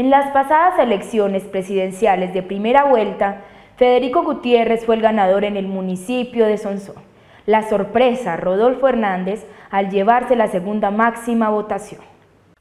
En las pasadas elecciones presidenciales de primera vuelta, Federico Gutiérrez fue el ganador en el municipio de Sonsón. La sorpresa, Rodolfo Hernández, al llevarse la segunda máxima votación.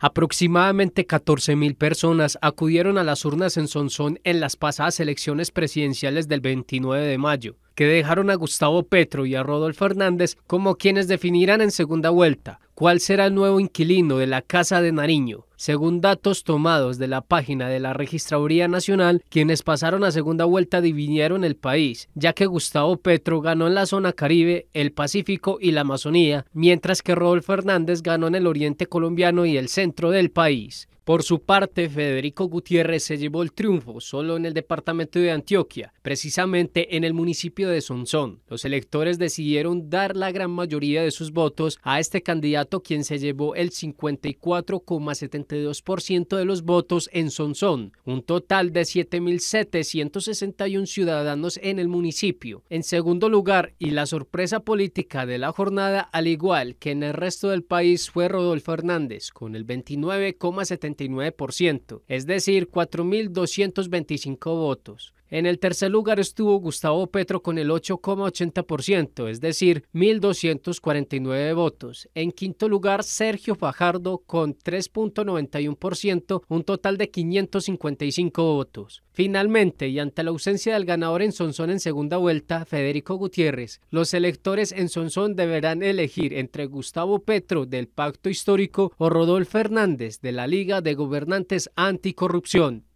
Aproximadamente 14.000 personas acudieron a las urnas en Sonsón en las pasadas elecciones presidenciales del 29 de mayo que dejaron a Gustavo Petro y a Rodolfo Fernández como quienes definirán en segunda vuelta cuál será el nuevo inquilino de la Casa de Nariño. Según datos tomados de la página de la Registraduría Nacional, quienes pasaron a segunda vuelta divinieron el país, ya que Gustavo Petro ganó en la zona Caribe, el Pacífico y la Amazonía, mientras que Rodolfo Fernández ganó en el oriente colombiano y el centro del país. Por su parte, Federico Gutiérrez se llevó el triunfo solo en el departamento de Antioquia, precisamente en el municipio de Sonsón. Los electores decidieron dar la gran mayoría de sus votos a este candidato quien se llevó el 54,72% de los votos en Sonsón, un total de 7.761 ciudadanos en el municipio. En segundo lugar, y la sorpresa política de la jornada, al igual que en el resto del país, fue Rodolfo Hernández, con el 29,72%. 49%, es decir, 4.225 votos. En el tercer lugar estuvo Gustavo Petro con el 8,80%, es decir, 1.249 votos. En quinto lugar, Sergio Fajardo con 3,91%, un total de 555 votos. Finalmente, y ante la ausencia del ganador en Sonsón en segunda vuelta, Federico Gutiérrez, los electores en Sonsón deberán elegir entre Gustavo Petro del Pacto Histórico o Rodolfo Fernández de la Liga de Gobernantes Anticorrupción.